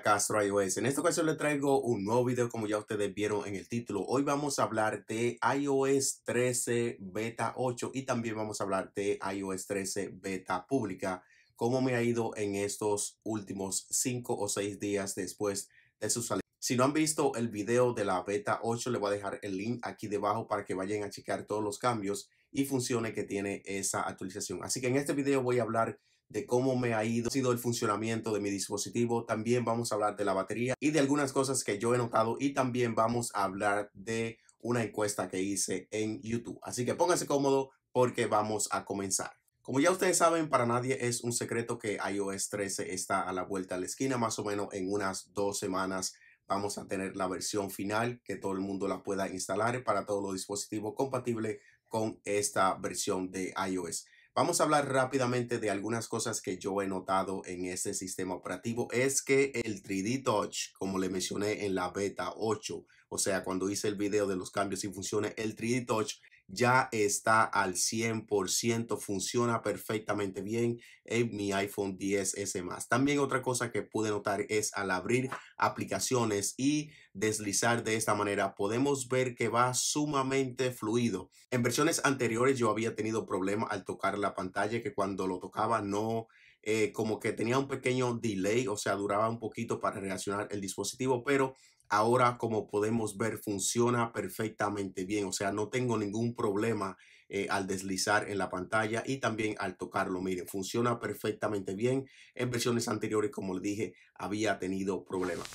Castro iOS. En esta ocasión le traigo un nuevo video como ya ustedes vieron en el título. Hoy vamos a hablar de iOS 13 Beta 8 y también vamos a hablar de iOS 13 Beta Pública. Cómo me ha ido en estos últimos 5 o 6 días después de su salida. Si no han visto el video de la Beta 8, le voy a dejar el link aquí debajo para que vayan a checar todos los cambios y funciones que tiene esa actualización. Así que en este video voy a hablar de cómo me ha ido, ha sido el funcionamiento de mi dispositivo. También vamos a hablar de la batería y de algunas cosas que yo he notado y también vamos a hablar de una encuesta que hice en YouTube. Así que pónganse cómodo porque vamos a comenzar. Como ya ustedes saben, para nadie es un secreto que iOS 13 está a la vuelta de la esquina, más o menos en unas dos semanas vamos a tener la versión final que todo el mundo la pueda instalar para todos los dispositivos compatibles con esta versión de iOS. Vamos a hablar rápidamente de algunas cosas que yo he notado en este sistema operativo. Es que el 3D Touch, como le mencioné en la beta 8, o sea, cuando hice el video de los cambios y funciones, el 3D Touch ya está al 100%, funciona perfectamente bien en mi iPhone 10S más. También otra cosa que pude notar es al abrir aplicaciones y deslizar de esta manera, podemos ver que va sumamente fluido. En versiones anteriores yo había tenido problema al tocar la pantalla que cuando lo tocaba no eh, como que tenía un pequeño delay, o sea, duraba un poquito para reaccionar el dispositivo, pero ahora como podemos ver funciona perfectamente bien, o sea, no tengo ningún problema eh, al deslizar en la pantalla y también al tocarlo, miren, funciona perfectamente bien. En versiones anteriores, como les dije, había tenido problemas.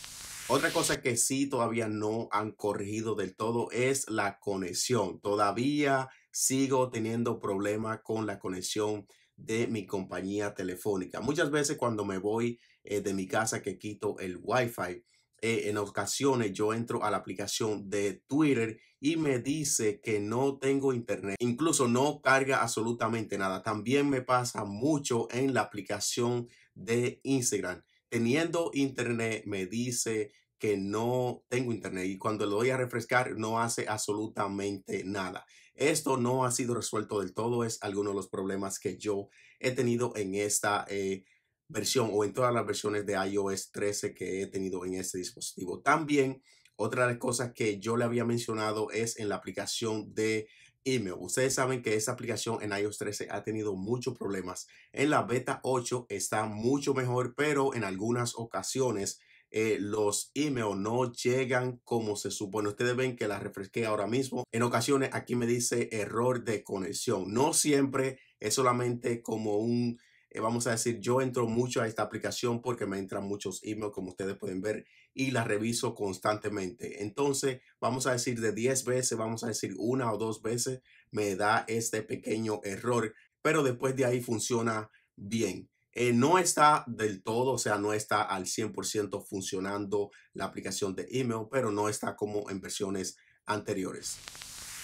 Otra cosa que sí todavía no han corregido del todo es la conexión. Todavía sigo teniendo problemas con la conexión de mi compañía telefónica. Muchas veces cuando me voy eh, de mi casa que quito el wifi fi eh, en ocasiones yo entro a la aplicación de Twitter y me dice que no tengo internet. Incluso no carga absolutamente nada. También me pasa mucho en la aplicación de Instagram. Teniendo internet me dice que no tengo internet y cuando lo voy a refrescar no hace absolutamente nada. Esto no ha sido resuelto del todo, es alguno de los problemas que yo he tenido en esta eh, versión o en todas las versiones de iOS 13 que he tenido en este dispositivo. También otra de las cosas que yo le había mencionado es en la aplicación de email. Ustedes saben que esa aplicación en iOS 13 ha tenido muchos problemas. En la beta 8 está mucho mejor, pero en algunas ocasiones eh, los emails no llegan como se supone. Ustedes ven que la refresqué ahora mismo. En ocasiones aquí me dice error de conexión. No siempre es solamente como un, eh, vamos a decir, yo entro mucho a esta aplicación porque me entran muchos emails, como ustedes pueden ver, y la reviso constantemente. Entonces, vamos a decir de 10 veces, vamos a decir una o dos veces, me da este pequeño error, pero después de ahí funciona bien. Eh, no está del todo, o sea, no está al 100% funcionando la aplicación de email, pero no está como en versiones anteriores.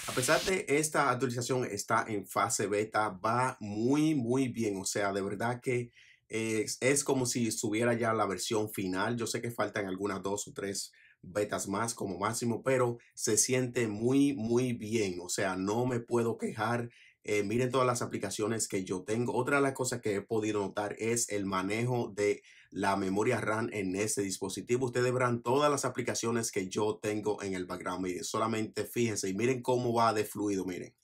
A pesar de esta actualización está en fase beta, va muy, muy bien. O sea, de verdad que es, como si estuviera ya la versión final. Yo sé que faltan algunas dos o tres betas más como máximo, pero se siente muy, muy bien. O sea, no me puedo quejar eh, miren todas las aplicaciones que yo tengo. Otra de las cosas que he podido notar es el manejo de la memoria RAM en este dispositivo. Ustedes verán todas las aplicaciones que yo tengo en el background. Miren, solamente fíjense y miren cómo va de fluido. Miren.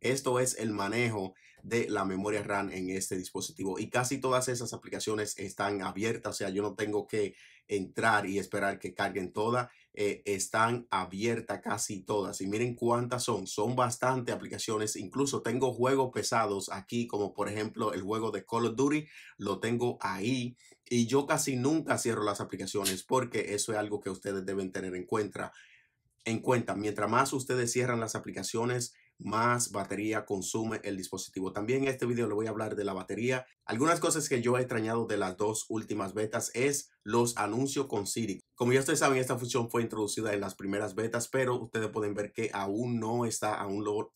Esto es el manejo de la memoria RAM en este dispositivo y casi todas esas aplicaciones están abiertas, o sea, yo no tengo que entrar y esperar que carguen todas. Eh, están abiertas casi todas y miren cuántas son. Son bastante aplicaciones. Incluso tengo juegos pesados aquí, como por ejemplo el juego de Call of Duty. Lo tengo ahí y yo casi nunca cierro las aplicaciones porque eso es algo que ustedes deben tener en cuenta. En cuenta, mientras más ustedes cierran las aplicaciones, más batería consume el dispositivo. También en este video le voy a hablar de la batería. Algunas cosas que yo he extrañado de las dos últimas betas es los anuncios con Siri. Como ya ustedes saben, esta función fue introducida en las primeras betas, pero ustedes pueden ver que aún no está, aún, lo,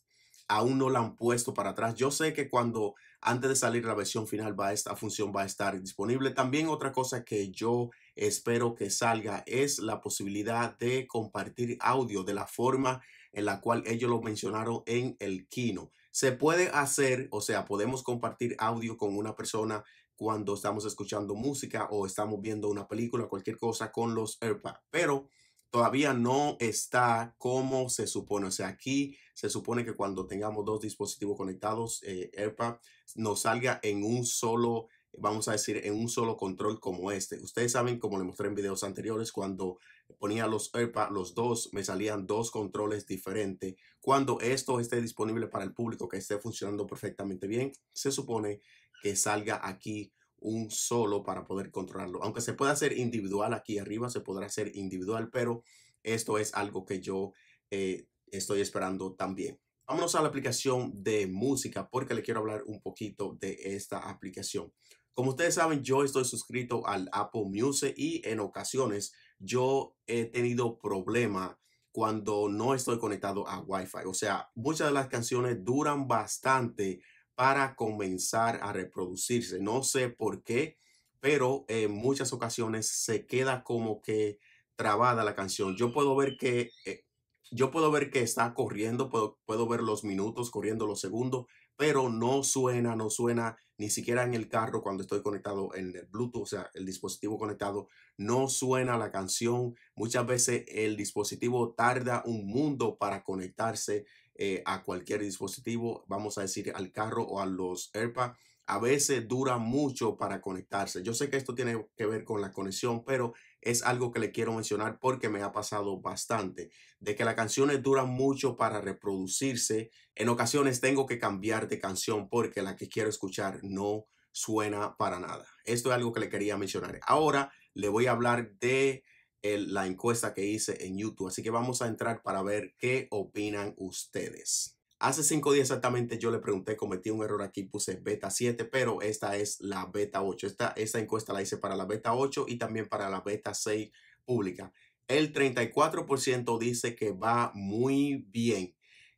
aún no la han puesto para atrás. Yo sé que cuando antes de salir la versión final va esta función va a estar disponible. También otra cosa que yo espero que salga es la posibilidad de compartir audio de la forma en la cual ellos lo mencionaron en el kino. Se puede hacer, o sea, podemos compartir audio con una persona cuando estamos escuchando música o estamos viendo una película, cualquier cosa con los AirPods, pero todavía no está como se supone. O sea, aquí se supone que cuando tengamos dos dispositivos conectados, eh, AirPods nos salga en un solo vamos a decir, en un solo control como este. Ustedes saben, como le mostré en videos anteriores, cuando ponía los AirPods, los dos, me salían dos controles diferentes. Cuando esto esté disponible para el público, que esté funcionando perfectamente bien, se supone que salga aquí un solo para poder controlarlo. Aunque se pueda hacer individual aquí arriba, se podrá hacer individual, pero esto es algo que yo eh, estoy esperando también. Vámonos a la aplicación de música porque le quiero hablar un poquito de esta aplicación. Como ustedes saben, yo estoy suscrito al Apple Music y en ocasiones yo he tenido problemas cuando no estoy conectado a Wi-Fi. O sea, muchas de las canciones duran bastante para comenzar a reproducirse. No sé por qué, pero en muchas ocasiones se queda como que trabada la canción. Yo puedo ver que eh, yo puedo ver que está corriendo, puedo, puedo ver los minutos corriendo, los segundos, pero no suena, no suena ni siquiera en el carro cuando estoy conectado en el Bluetooth, o sea, el dispositivo conectado, no suena la canción. Muchas veces el dispositivo tarda un mundo para conectarse eh, a cualquier dispositivo, vamos a decir al carro o a los AirPods a veces dura mucho para conectarse. Yo sé que esto tiene que ver con la conexión, pero es algo que le quiero mencionar porque me ha pasado bastante, de que las canciones duran mucho para reproducirse. En ocasiones tengo que cambiar de canción porque la que quiero escuchar no suena para nada. Esto es algo que le quería mencionar. Ahora le voy a hablar de la encuesta que hice en YouTube, así que vamos a entrar para ver qué opinan ustedes. Hace cinco días exactamente yo le pregunté, cometí un error aquí, puse beta 7, pero esta es la beta 8. Esta, encuesta la hice para la beta 8 y también para la beta 6 pública. El 34% dice que va muy bien.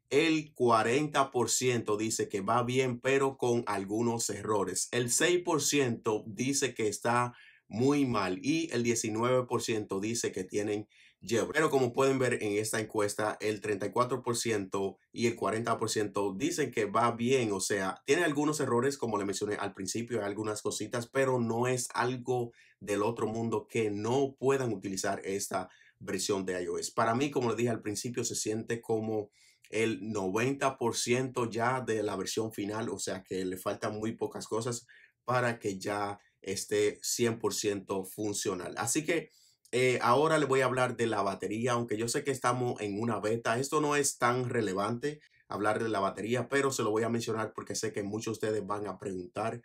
El 40% dice que va bien, pero con algunos errores. El 6% dice que está muy mal y el 19% dice que tienen errores pero como pueden ver en esta encuesta, el 34% y el 40% dicen que va bien, o sea, tiene algunos errores, como le mencioné al principio, algunas cositas, pero no es algo del otro mundo que no puedan utilizar esta versión de iOS. Para mí, como le dije al principio, se siente como el 90% ya de la versión final, o sea que le faltan muy pocas cosas para que ya esté 100% funcional. Así que eh, ahora le voy a hablar de la batería, aunque yo sé que estamos en una beta. Esto no es tan relevante hablar de la batería, pero se lo voy a mencionar porque sé que muchos de ustedes van a preguntar.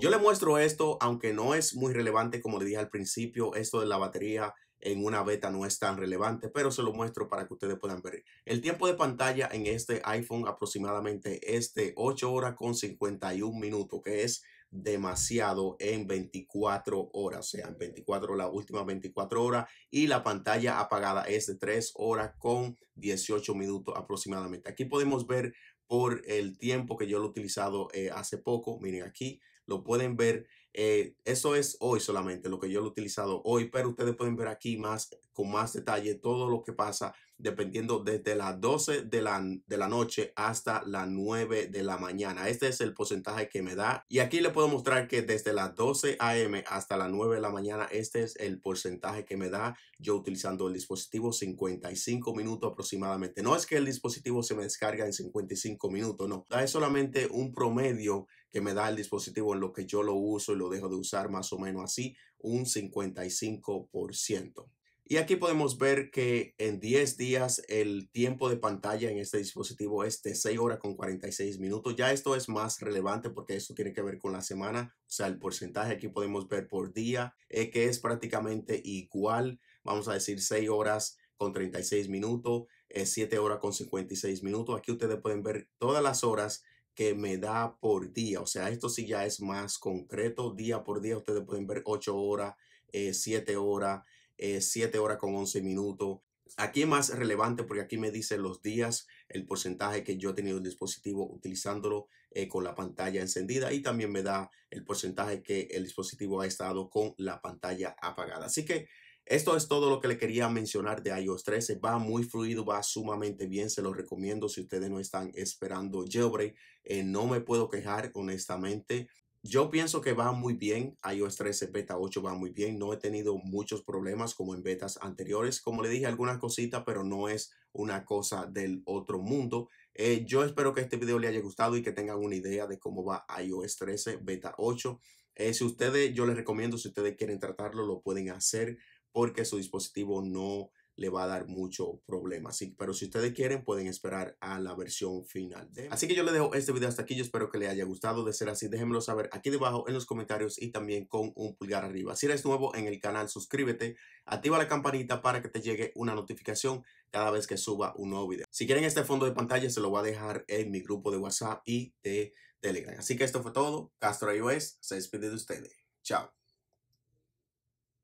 yo le muestro esto, aunque no es muy relevante, como le dije al principio, esto de la batería en una beta no es tan relevante, pero se lo muestro para que ustedes puedan ver. El tiempo de pantalla en este iPhone aproximadamente es de 8 horas con 51 minutos, que es demasiado en 24 horas, o sea, en 24, la última 24 horas y la pantalla apagada es de 3 horas con 18 minutos aproximadamente. Aquí podemos ver por el tiempo que yo lo he utilizado eh, hace poco, miren aquí, lo pueden ver, eh, eso es hoy solamente, lo que yo lo he utilizado hoy, pero ustedes pueden ver aquí más con más detalle todo lo que pasa dependiendo desde las 12 de la, noche hasta las 9 de la mañana. Este es el porcentaje que me da. Y aquí le puedo mostrar que desde las 12 a.m. hasta las 9 de la mañana, este es el porcentaje que me da yo utilizando el dispositivo 55 minutos aproximadamente. No es que el dispositivo se me descarga en 55 minutos, no. Es solamente un promedio que me da el dispositivo en lo que yo lo uso y lo dejo de usar más o menos así, un 55%. Y aquí podemos ver que en 10 días el tiempo de pantalla en este dispositivo es de 6 horas con 46 minutos. Ya esto es más relevante porque esto tiene que ver con la semana. O sea, el porcentaje aquí podemos ver por día eh, que es prácticamente igual. Vamos a decir 6 horas con 36 minutos, eh, 7 horas con 56 minutos. Aquí ustedes pueden ver todas las horas que me da por día. O sea, esto sí ya es más concreto. Día por día ustedes pueden ver 8 horas, 7 eh, horas. 7 eh, horas con 11 minutos. Aquí es más relevante porque aquí me dice los días, el porcentaje que yo he tenido el dispositivo utilizándolo eh, con la pantalla encendida y también me da el porcentaje que el dispositivo ha estado con la pantalla apagada. Así que esto es todo lo que le quería mencionar de iOS 13. Va muy fluido, va sumamente bien. Se lo recomiendo si ustedes no están esperando jailbreak. Eh, no me puedo quejar, honestamente. Yo pienso que va muy bien, iOS 13 Beta 8 va muy bien, no he tenido muchos problemas como en betas anteriores, como le dije algunas cositas, pero no es una cosa del otro mundo. Eh, yo espero que este video le haya gustado y que tengan una idea de cómo va iOS 13 Beta 8. Eh, si ustedes, yo les recomiendo, si ustedes quieren tratarlo, lo pueden hacer porque su dispositivo no le va a dar mucho problema. Así, pero si ustedes quieren, pueden esperar a la versión final. De... Así que yo le dejo este video hasta aquí. Yo espero que les haya gustado. De ser así, déjenmelo saber aquí debajo en los comentarios y también con un pulgar arriba. Si eres nuevo en el canal, suscríbete. Activa la campanita para que te llegue una notificación cada vez que suba un nuevo video. Si quieren este fondo de pantalla, se lo voy a dejar en mi grupo de WhatsApp y de Telegram. Así que esto fue todo. Castro iOS se despide de ustedes. Chao.